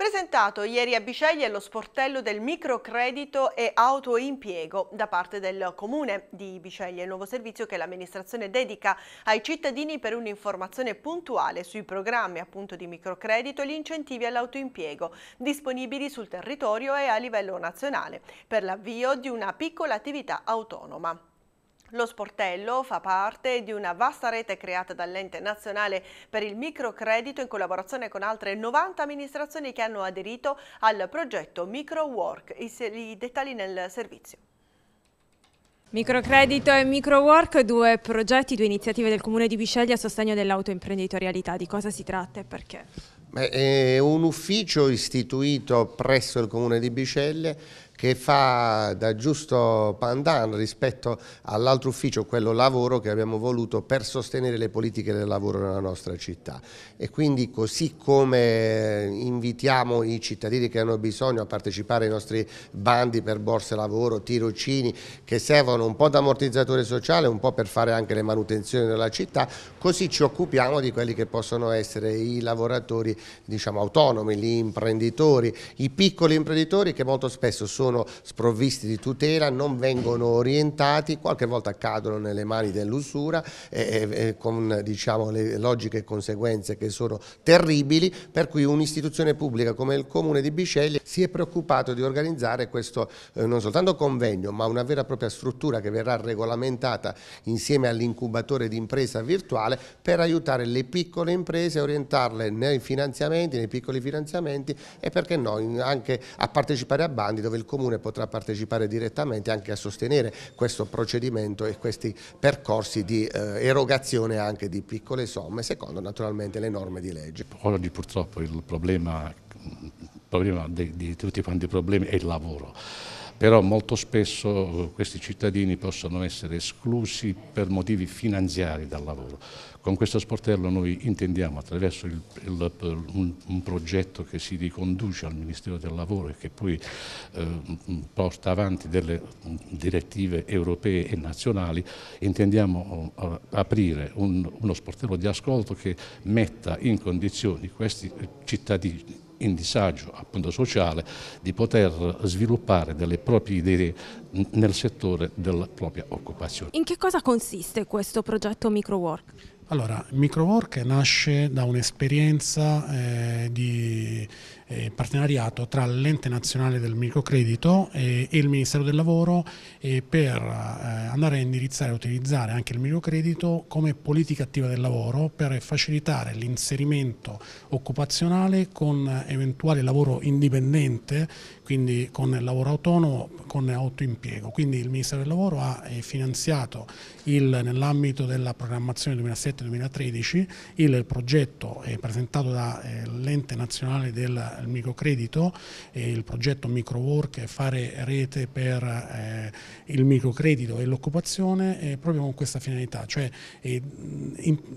Presentato ieri a Biceglie lo sportello del microcredito e autoimpiego da parte del comune di Biceglie, il nuovo servizio che l'amministrazione dedica ai cittadini per un'informazione puntuale sui programmi appunto di microcredito e gli incentivi all'autoimpiego disponibili sul territorio e a livello nazionale per l'avvio di una piccola attività autonoma. Lo sportello fa parte di una vasta rete creata dall'ente nazionale per il microcredito in collaborazione con altre 90 amministrazioni che hanno aderito al progetto MicroWork. I dettagli nel servizio. Microcredito e Microwork, due progetti, due iniziative del Comune di Bisceglie a sostegno dell'autoimprenditorialità. Di cosa si tratta e perché? È un ufficio istituito presso il comune di Bicelle che fa da giusto pandan rispetto all'altro ufficio, quello lavoro che abbiamo voluto per sostenere le politiche del lavoro nella nostra città e quindi così come invitiamo i cittadini che hanno bisogno a partecipare ai nostri bandi per borse lavoro, tirocini che servono un po' da ammortizzatore sociale, un po' per fare anche le manutenzioni della città, così ci occupiamo di quelli che possono essere i lavoratori diciamo, autonomi, gli imprenditori, i piccoli imprenditori che molto spesso sono sprovvisti di tutela, non vengono orientati, qualche volta cadono nelle mani dell'usura eh, eh, con diciamo, le logiche conseguenze che sono terribili, per cui un'istituzione pubblica come il Comune di Bisceglie si è preoccupato di organizzare questo eh, non soltanto convegno, ma una vera e propria struttura che verrà regolamentata insieme all'incubatore di impresa virtuale per aiutare le piccole imprese a orientarle nei finanziamenti finanziamenti, nei piccoli finanziamenti e perché no anche a partecipare a bandi dove il Comune potrà partecipare direttamente anche a sostenere questo procedimento e questi percorsi di eh, erogazione anche di piccole somme secondo naturalmente le norme di legge. Oggi purtroppo il problema, il problema di, di tutti quanti i problemi è il lavoro però molto spesso eh, questi cittadini possono essere esclusi per motivi finanziari dal lavoro. Con questo sportello noi intendiamo attraverso il, il, un, un, progetto che si riconduce al Ministero del Lavoro e che poi eh, porta avanti delle direttive europee e nazionali, intendiamo eh, aprire un, uno sportello di ascolto che metta in condizioni questi cittadini in disagio appunto, sociale di poter sviluppare delle proprie idee nel settore della propria occupazione. In che cosa consiste questo progetto Microwork? Allora, Microwork nasce da un'esperienza eh, di eh, partenariato tra l'ente nazionale del microcredito e, eh, e, il Ministero del Lavoro eh, per eh, andare a indirizzare e utilizzare anche il microcredito come politica attiva del lavoro per facilitare l'inserimento occupazionale con eventuale lavoro indipendente, quindi con lavoro autonomo, con autoimpiego. Quindi il Ministero del Lavoro ha eh, finanziato nell'ambito della programmazione 2007-2013 il progetto eh, presentato dall'ente eh, nazionale del microcredito, il progetto Microwork, fare rete per il microcredito e l'occupazione dell'occupazione proprio con questa finalità, cioè eh,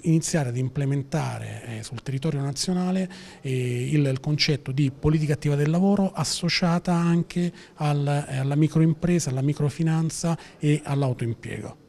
iniziare ad implementare eh, sul territorio nazionale eh, il, concetto di politica attiva del lavoro associata anche alla microimpresa, alla microfinanza e all'autoimpiego.